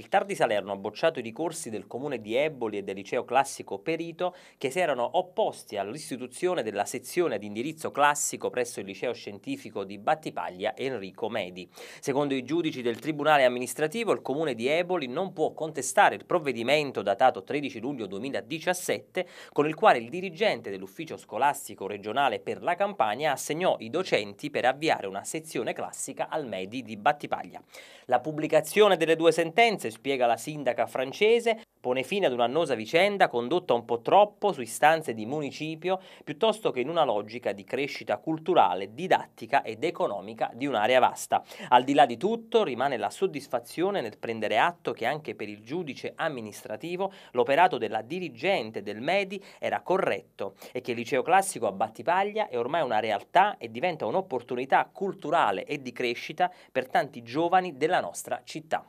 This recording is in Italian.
Il TAR di Salerno ha bocciato i ricorsi del comune di Eboli e del liceo classico Perito che si erano opposti all'istituzione della sezione di indirizzo classico presso il liceo scientifico di Battipaglia Enrico Medi. Secondo i giudici del Tribunale amministrativo il comune di Eboli non può contestare il provvedimento datato 13 luglio 2017 con il quale il dirigente dell'ufficio scolastico regionale per la Campania assegnò i docenti per avviare una sezione classica al Medi di Battipaglia. La pubblicazione delle due sentenze spiega la sindaca francese, pone fine ad un'annosa vicenda condotta un po' troppo su istanze di municipio, piuttosto che in una logica di crescita culturale, didattica ed economica di un'area vasta. Al di là di tutto rimane la soddisfazione nel prendere atto che anche per il giudice amministrativo l'operato della dirigente del Medi era corretto e che il liceo classico a Battipaglia è ormai una realtà e diventa un'opportunità culturale e di crescita per tanti giovani della nostra città.